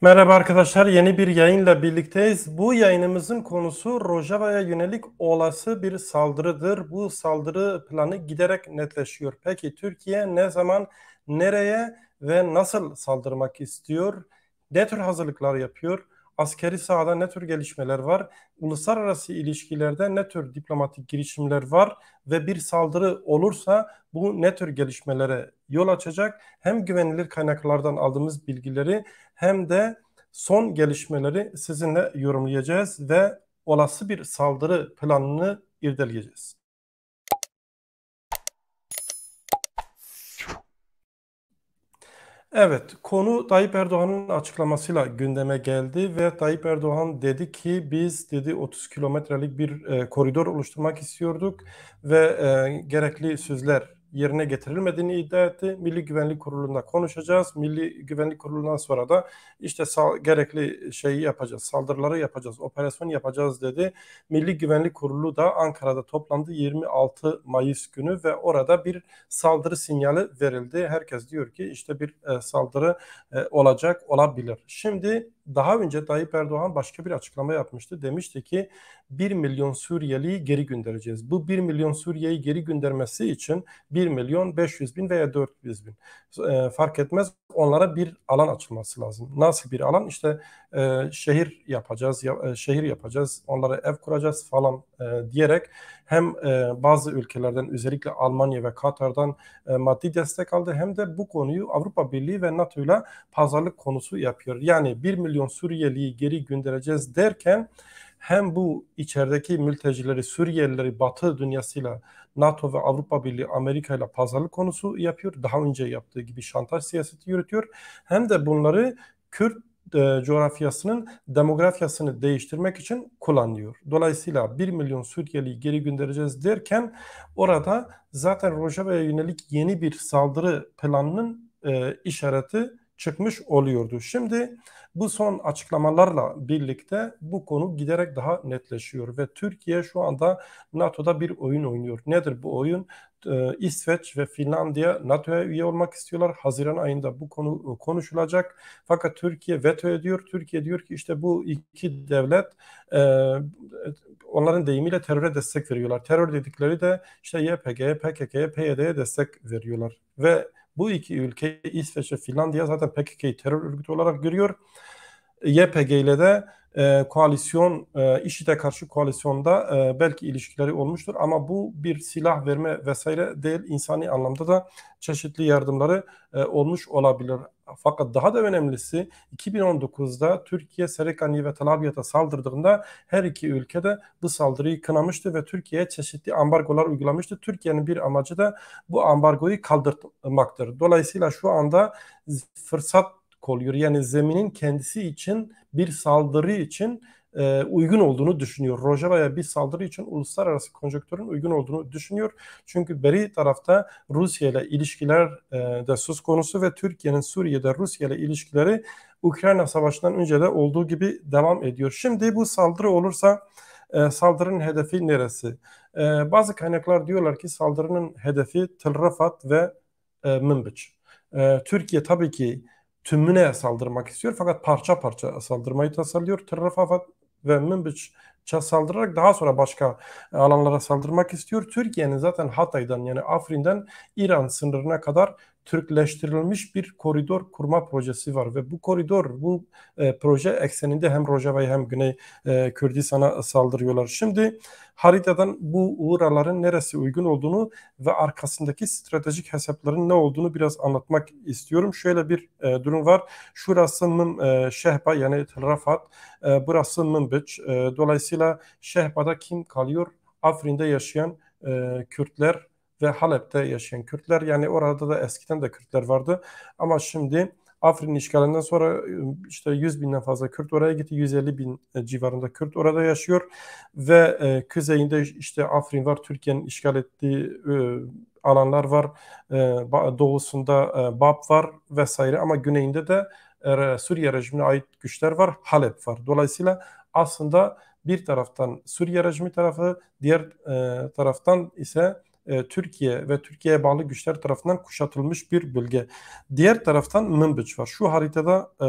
Merhaba arkadaşlar, yeni bir yayınla birlikteyiz. Bu yayınımızın konusu Rojava'ya yönelik olası bir saldırıdır. Bu saldırı planı giderek netleşiyor. Peki Türkiye ne zaman, nereye ve nasıl saldırmak istiyor? Ne tür hazırlıklar yapıyor? askeri sahada ne tür gelişmeler var, uluslararası ilişkilerde ne tür diplomatik girişimler var ve bir saldırı olursa bu ne tür gelişmelere yol açacak hem güvenilir kaynaklardan aldığımız bilgileri hem de son gelişmeleri sizinle yorumlayacağız ve olası bir saldırı planını irdeleyeceğiz. Evet, konu Tayyip Erdoğan'ın açıklamasıyla gündeme geldi ve Tayyip Erdoğan dedi ki biz dedi 30 kilometrelik bir e, koridor oluşturmak istiyorduk ve e, gerekli sözler yerine getirilmediğini iddia etti. Milli Güvenlik Kurulu'nda konuşacağız. Milli Güvenlik Kurulu'ndan sonra da işte gerekli şeyi yapacağız, saldırıları yapacağız, operasyon yapacağız dedi. Milli Güvenlik Kurulu da Ankara'da toplandı 26 Mayıs günü ve orada bir saldırı sinyali verildi. Herkes diyor ki işte bir e, saldırı e, olacak, olabilir. Şimdi daha önce Tayyip Erdoğan başka bir açıklama yapmıştı. Demişti ki 1 milyon Suriyeli'yi geri göndereceğiz. Bu 1 milyon Suriye'yi geri göndermesi için 1 milyon 500 bin veya 400 bin e, fark etmez onlara bir alan açılması lazım. Nasıl bir alan? İşte e, şehir yapacağız, ya, e, şehir yapacağız, onlara ev kuracağız falan e, diyerek hem e, bazı ülkelerden özellikle Almanya ve Katar'dan e, maddi destek aldı hem de bu konuyu Avrupa Birliği ve NATO ile pazarlık konusu yapıyor. Yani 1 milyon Suriyeliyi geri göndereceğiz derken hem bu içerideki mültecileri, Suriyelileri Batı dünyasıyla NATO ve Avrupa Birliği Amerika ile pazarlık konusu yapıyor. Daha önce yaptığı gibi şantaj siyaseti yürütüyor. Hem de bunları Kürt e, coğrafyasının demografyasını değiştirmek için kullanıyor. Dolayısıyla 1 milyon Suriyeliyi geri göndereceğiz derken orada zaten Rojava'ya yönelik yeni bir saldırı planının e, işareti çıkmış oluyordu. Şimdi bu son açıklamalarla birlikte bu konu giderek daha netleşiyor ve Türkiye şu anda NATO'da bir oyun oynuyor. Nedir bu oyun? Ee, İsveç ve Finlandiya NATO'ya üye olmak istiyorlar. Haziran ayında bu konu e, konuşulacak. Fakat Türkiye veto ediyor. Türkiye diyor ki işte bu iki devlet e, onların deyimiyle teröre destek veriyorlar. Terör dedikleri de işte YPG'ye, PKK, PYD'ye destek veriyorlar. Ve bu iki ülke İsveç ve Finlandiya zaten PKK'yı terör örgütü olarak görüyor. YPG ile de e, koalisyon, e, IŞİD'e karşı koalisyonda e, belki ilişkileri olmuştur ama bu bir silah verme vesaire değil, insani anlamda da çeşitli yardımları e, olmuş olabilir. Fakat daha da önemlisi 2019'da Türkiye Serekani ve Tel saldırdığında her iki ülkede bu saldırıyı kınamıştı ve Türkiye'ye çeşitli ambargolar uygulamıştı. Türkiye'nin bir amacı da bu ambargoyu kaldırmaktır. Dolayısıyla şu anda fırsat Collier yani zeminin kendisi için bir saldırı için e, uygun olduğunu düşünüyor. Rojera'ya bir saldırı için uluslararası konjonktürün uygun olduğunu düşünüyor. Çünkü beri tarafta Rusya ile ilişkiler e, de söz konusu ve Türkiye'nin Suriye'de Rusya ile ilişkileri Ukrayna Savaşı'ndan önce de olduğu gibi devam ediyor. Şimdi bu saldırı olursa e, saldırının hedefi neresi? E, bazı kaynaklar diyorlar ki saldırının hedefi Tel Rafat ve e, Münbiç. E, Türkiye tabii ki tümüne saldırmak istiyor fakat parça parça saldırmayı tasarlıyor. Terrafafat ve Münbiç'e saldırarak daha sonra başka alanlara saldırmak istiyor. Türkiye'nin zaten Hatay'dan yani Afrin'den İran sınırına kadar Türkleştirilmiş bir koridor kurma projesi var ve bu koridor bu e, proje ekseninde hem Rojava'ya hem Güney e, Kürdistan'a saldırıyorlar. Şimdi haritadan bu uğraların neresi uygun olduğunu ve arkasındaki stratejik hesapların ne olduğunu biraz anlatmak istiyorum. Şöyle bir e, durum var. Şurası Mım e, Şehba yani Rafat, e, burası Mımbiç. E, dolayısıyla Şehba'da kim kalıyor? Afrin'de yaşayan e, Kürtler ve Halep'te yaşayan Kürtler. Yani orada da eskiden de Kürtler vardı ama şimdi Afrin işgalinden sonra ıı, işte 100 binden fazla Kürt oraya gitti. 150 bin e, civarında Kürt orada yaşıyor ve e, kuzeyinde işte Afrin var. Türkiye'nin işgal ettiği e, alanlar var. E, doğusunda e, Bab var vesaire ama güneyinde de e, Suriye rejimine ait güçler var. Halep var. Dolayısıyla aslında bir taraftan Suriye rejimi tarafı, diğer e, taraftan ise e, Türkiye ve Türkiye'ye bağlı güçler tarafından kuşatılmış bir bölge. Diğer taraftan Mınbıç var. Şu haritada e,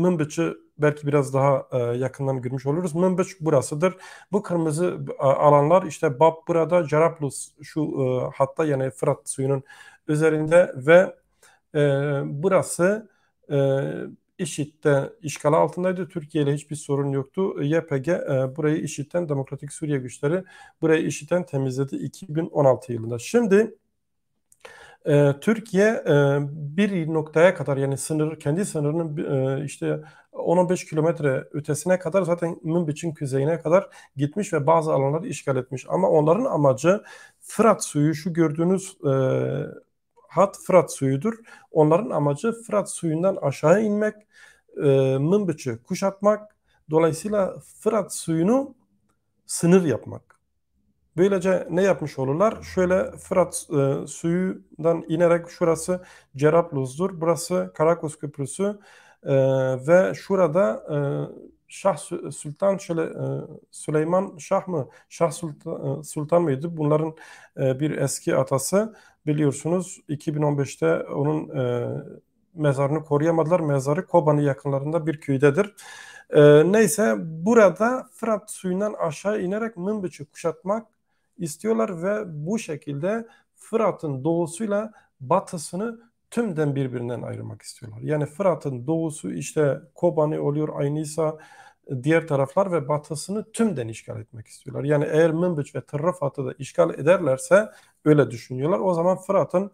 Mınbıç'ı belki biraz daha e, yakından görmüş oluruz. Mınbıç burasıdır. Bu kırmızı e, alanlar işte Bab burada, Carablus şu e, hatta yani Fırat suyunun üzerinde ve e, burası e, IŞİD'de işgal altındaydı. Türkiye ile hiçbir sorun yoktu. E, YPG e, burayı IŞİD'den Demokratik Suriye güçleri burayı IŞİD'den temizledi 2016 yılında. Şimdi e, Türkiye e, bir noktaya kadar yani sınır kendi sınırının e, işte 10-15 kilometre ötesine kadar zaten Münbiç'in kuzeyine kadar gitmiş ve bazı alanları işgal etmiş. Ama onların amacı Fırat suyu şu gördüğünüz e, hat Fırat suyudur. Onların amacı Fırat suyundan aşağı inmek, e, Mınbıç'ı kuşatmak, dolayısıyla Fırat suyunu sınır yapmak. Böylece ne yapmış olurlar? Şöyle Fırat e, suyundan inerek şurası Cerabluz'dur, burası Karakus Köprüsü e, ve şurada e, Şah Sultan şöyle e, Süleyman Şah mı? Şah Sultan, e, Sultan mıydı? Bunların e, bir eski atası biliyorsunuz 2015'te onun e, mezarını koruyamadılar. Mezarı Kobani yakınlarında bir köydedir. E, neyse burada Fırat suyundan aşağı inerek Mınbiç'i kuşatmak istiyorlar ve bu şekilde Fırat'ın doğusuyla batısını tümden birbirinden ayırmak istiyorlar. Yani Fırat'ın doğusu işte Kobani oluyor, Aynisa, diğer taraflar ve batısını tümden işgal etmek istiyorlar. Yani eğer Münbiç ve Tırrıfat'ı da işgal ederlerse öyle düşünüyorlar. O zaman Fırat'ın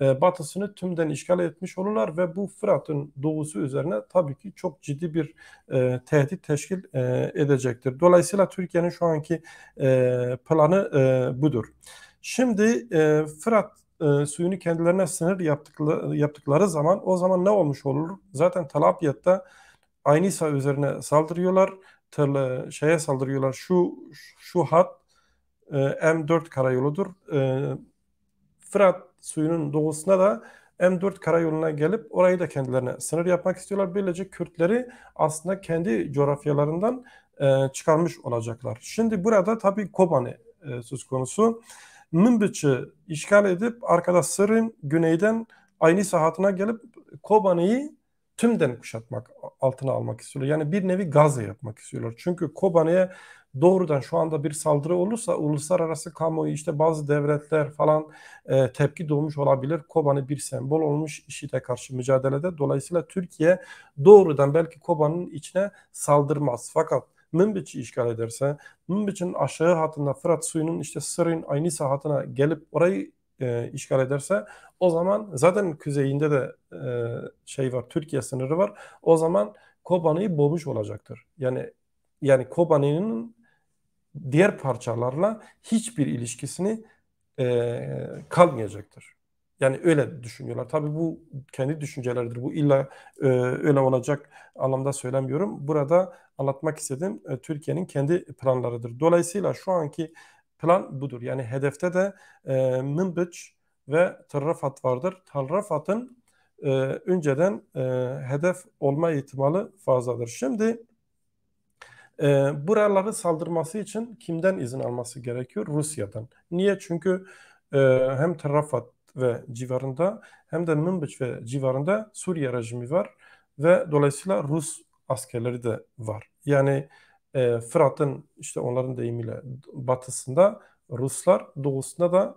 e, batısını tümden işgal etmiş olurlar ve bu Fırat'ın doğusu üzerine tabii ki çok ciddi bir e, tehdit teşkil e, edecektir. Dolayısıyla Türkiye'nin şu anki e, planı e, budur. Şimdi e, Fırat e, suyunu kendilerine sınır yaptıkları, yaptıkları zaman o zaman ne olmuş olur? Zaten Talapiyat'ta Aynı sa üzerine saldırıyorlar. Tırla, şeye saldırıyorlar. Şu şu hat e, M4 karayoludur. E, Fırat suyunun doğusuna da M4 karayoluna gelip orayı da kendilerine sınır yapmak istiyorlar. Böylece Kürtleri aslında kendi coğrafyalarından e, çıkarmış olacaklar. Şimdi burada tabii Kobani e, söz konusu. Mınbıç'ı işgal edip arkada Sırın güneyden aynı sahatına gelip Kobani'yi tümden kuşatmak altına almak istiyorlar. Yani bir nevi Gazze yapmak istiyorlar. Çünkü Kobani'ye doğrudan şu anda bir saldırı olursa uluslararası kamuoyu işte bazı devletler falan e, tepki doğmuş olabilir. Kobani bir sembol olmuş IŞİD'e karşı mücadelede. Dolayısıyla Türkiye doğrudan belki Kobani'nin içine saldırmaz. Fakat Münbiç'i işgal ederse, Münbiç'in aşağı hatına Fırat suyunun işte Sırın aynı hatına gelip orayı e, işgal ederse o zaman zaten kuzeyinde de e, şey var Türkiye sınırı var. O zaman Kobani'yi boğmuş olacaktır. Yani yani Kobani'nin diğer parçalarla hiçbir ilişkisini e, kalmayacaktır. Yani öyle düşünüyorlar. Tabii bu kendi düşünceleridir. Bu illa e, öyle olacak anlamda söylemiyorum. Burada anlatmak istediğim e, Türkiye'nin kendi planlarıdır. Dolayısıyla şu anki Plan budur. Yani hedefte de e, Mınbıç ve Tarrafat vardır. Tarrafat'ın e, önceden e, hedef olma ihtimali fazladır. Şimdi e, buraları saldırması için kimden izin alması gerekiyor? Rusya'dan. Niye? Çünkü e, hem Tarrafat ve civarında hem de Mınbıç ve civarında Suriye rejimi var ve dolayısıyla Rus askerleri de var. Yani e, Fırat'ın işte onların deyimiyle batısında Ruslar doğusunda da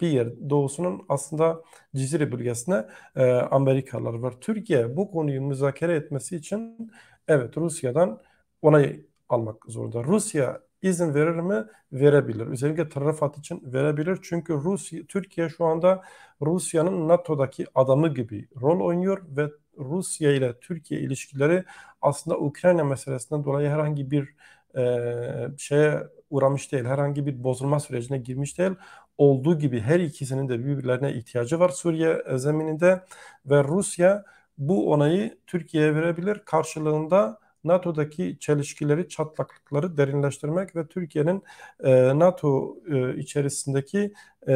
bir yer doğusunun aslında Cizre bölgesine e, Amerikalılar var. Türkiye bu konuyu müzakere etmesi için evet Rusya'dan onay almak zorunda. Rusya izin verir mi? Verebilir. Özellikle Tarafat için verebilir. Çünkü Rusya, Türkiye şu anda Rusya'nın NATO'daki adamı gibi rol oynuyor ve Rusya ile Türkiye ilişkileri aslında Ukrayna meselesinden dolayı herhangi bir e, şeye uğramış değil. Herhangi bir bozulma sürecine girmiş değil. Olduğu gibi her ikisinin de birbirlerine ihtiyacı var Suriye e, zemininde ve Rusya bu onayı Türkiye'ye verebilir. Karşılığında NATO'daki çelişkileri, çatlaklıkları derinleştirmek ve Türkiye'nin e, NATO e, içerisindeki e,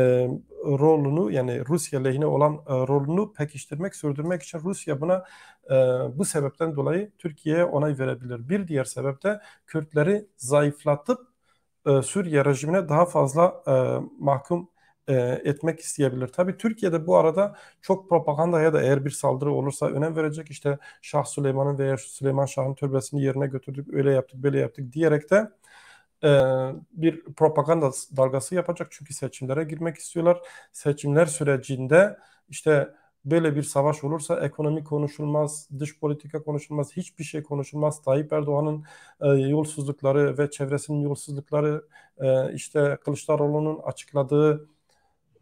rolunu yani Rusya lehine olan e, rolunu pekiştirmek, sürdürmek için Rusya buna e, bu sebepten dolayı Türkiye'ye onay verebilir. Bir diğer sebep de Kürtleri zayıflatıp e, Suriye rejimine daha fazla e, mahkum e, etmek isteyebilir. Tabii Türkiye'de bu arada çok propaganda ya da eğer bir saldırı olursa önem verecek işte Şah Süleyman'ın veya Süleyman Şah'ın türbesini yerine götürdük, öyle yaptık, böyle yaptık diyerek de e, bir propaganda dalgası yapacak. Çünkü seçimlere girmek istiyorlar. Seçimler sürecinde işte böyle bir savaş olursa ekonomi konuşulmaz, dış politika konuşulmaz, hiçbir şey konuşulmaz. Tayyip Erdoğan'ın e, yolsuzlukları ve çevresinin yolsuzlukları, e, işte Kılıçdaroğlu'nun açıkladığı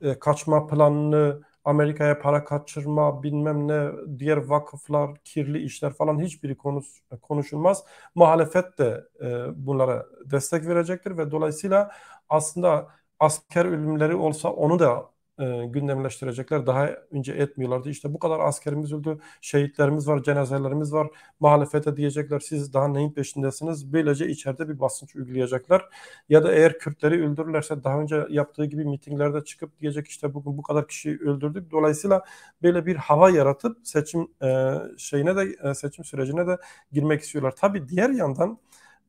e, kaçma planını, Amerika'ya para kaçırma, bilmem ne, diğer vakıflar, kirli işler falan hiçbiri konuş, konuşulmaz. Muhalefet de e, bunlara destek verecektir ve dolayısıyla aslında asker ölümleri olsa onu da e, gündemleştirecekler. Daha önce etmiyorlardı. İşte bu kadar askerimiz öldü, şehitlerimiz var, cenazelerimiz var. Muhalefete diyecekler siz daha neyin peşindesiniz? Böylece içeride bir basınç uygulayacaklar. Ya da eğer Kürtleri öldürürlerse daha önce yaptığı gibi mitinglerde çıkıp diyecek işte bugün bu kadar kişiyi öldürdük. Dolayısıyla böyle bir hava yaratıp seçim e, şeyine de e, seçim sürecine de girmek istiyorlar. Tabii diğer yandan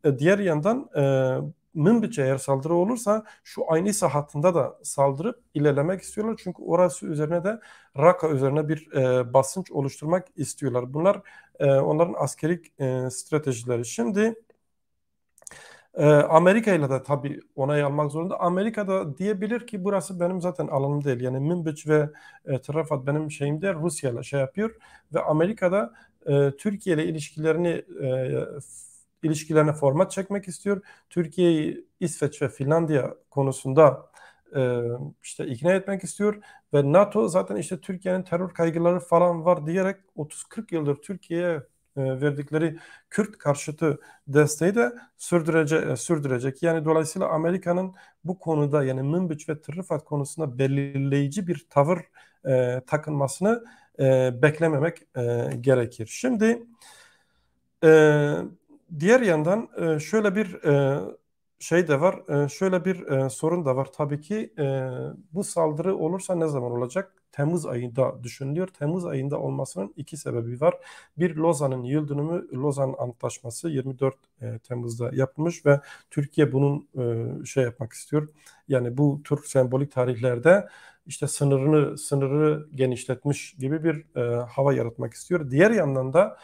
e, diğer yandan e, Mındıca eğer saldırı olursa şu aynı hattında da saldırıp ilerlemek istiyorlar. Çünkü orası üzerine de Raka üzerine bir e, basınç oluşturmak istiyorlar. Bunlar e, onların askerik e, stratejileri. Şimdi e, Amerika ile de tabii onay almak zorunda. Amerika da diyebilir ki burası benim zaten alanım değil. Yani Münbiç ve e, Trafat benim şeyim değil. Rusya ile şey yapıyor ve Amerika'da e, Türkiye ile ilişkilerini e, ilişkilerine format çekmek istiyor. Türkiye'yi İsveç ve Finlandiya konusunda e, işte ikna etmek istiyor ve NATO zaten işte Türkiye'nin terör kaygıları falan var diyerek 30-40 yıldır Türkiye'ye e, verdikleri Kürt karşıtı desteği de sürdürecek. E, sürdürecek. Yani dolayısıyla Amerika'nın bu konuda yani Münbiç ve Tırrıfat konusunda belirleyici bir tavır e, takınmasını e, beklememek e, gerekir. Şimdi e, Diğer yandan e, şöyle bir e, şey de var, e, şöyle bir e, sorun da var. Tabii ki e, bu saldırı olursa ne zaman olacak? Temmuz ayında düşünülüyor. Temmuz ayında olmasının iki sebebi var. Bir Lozan'ın yıl dönümü Lozan Antlaşması 24 e, Temmuz'da yapılmış ve Türkiye bunun e, şey yapmak istiyor. Yani bu tür sembolik tarihlerde işte sınırını sınırı genişletmiş gibi bir e, hava yaratmak istiyor. Diğer yandan da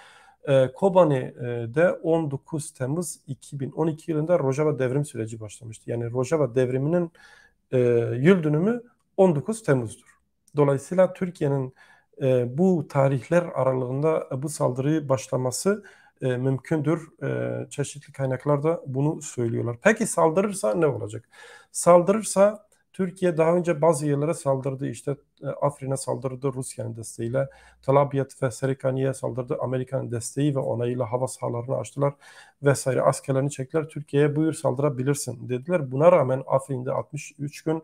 ee, Kobani'de e, 19 Temmuz 2012 yılında Rojava devrim süreci başlamıştı. Yani Rojava devriminin e, yıl dönümü 19 Temmuz'dur. Dolayısıyla Türkiye'nin e, bu tarihler aralığında bu saldırıyı başlaması mümkündür. çeşitli kaynaklar da bunu söylüyorlar. Peki saldırırsa ne olacak? Saldırırsa Türkiye daha önce bazı yerlere saldırdı. İşte e, Afrin'e saldırdı Rusya'nın desteğiyle. Talabiyat ve Serikani'ye saldırdı. Amerika'nın desteği ve onayıyla hava sahalarını açtılar vesaire. Askerlerini çektiler. Türkiye'ye buyur saldırabilirsin dediler. Buna rağmen Afrin'de 63 gün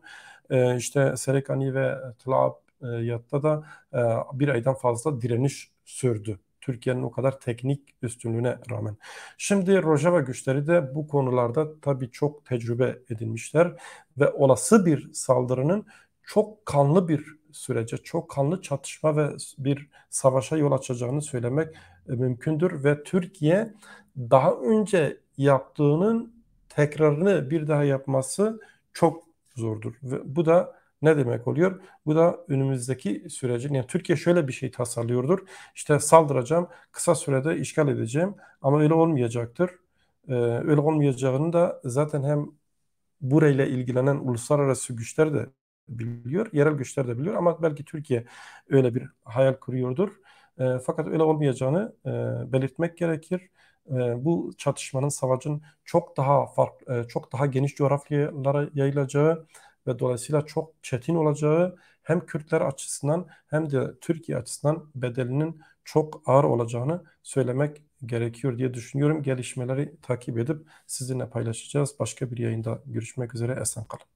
e, işte Serikani ve Talabiyat'ta da e, bir aydan fazla direniş sürdü. Türkiye'nin o kadar teknik üstünlüğüne rağmen. Şimdi Rojava güçleri de bu konularda tabii çok tecrübe edinmişler ve olası bir saldırının çok kanlı bir sürece, çok kanlı çatışma ve bir savaşa yol açacağını söylemek e, mümkündür ve Türkiye daha önce yaptığının tekrarını bir daha yapması çok zordur. Ve bu da ne demek oluyor? Bu da önümüzdeki sürecin yani Türkiye şöyle bir şey tasarlıyordur. İşte saldıracağım, kısa sürede işgal edeceğim ama öyle olmayacaktır. Ee, öyle olmayacağını da zaten hem burayla ilgilenen uluslararası güçler de biliyor, yerel güçler de biliyor ama belki Türkiye öyle bir hayal kuruyordur. E, fakat öyle olmayacağını e, belirtmek gerekir. E, bu çatışmanın, savaşın çok daha farklı, e, çok daha geniş coğrafyalara yayılacağı ve dolayısıyla çok çetin olacağı hem Kürtler açısından hem de Türkiye açısından bedelinin çok ağır olacağını söylemek gerekiyor diye düşünüyorum. Gelişmeleri takip edip sizinle paylaşacağız. Başka bir yayında görüşmek üzere. Esen kalın.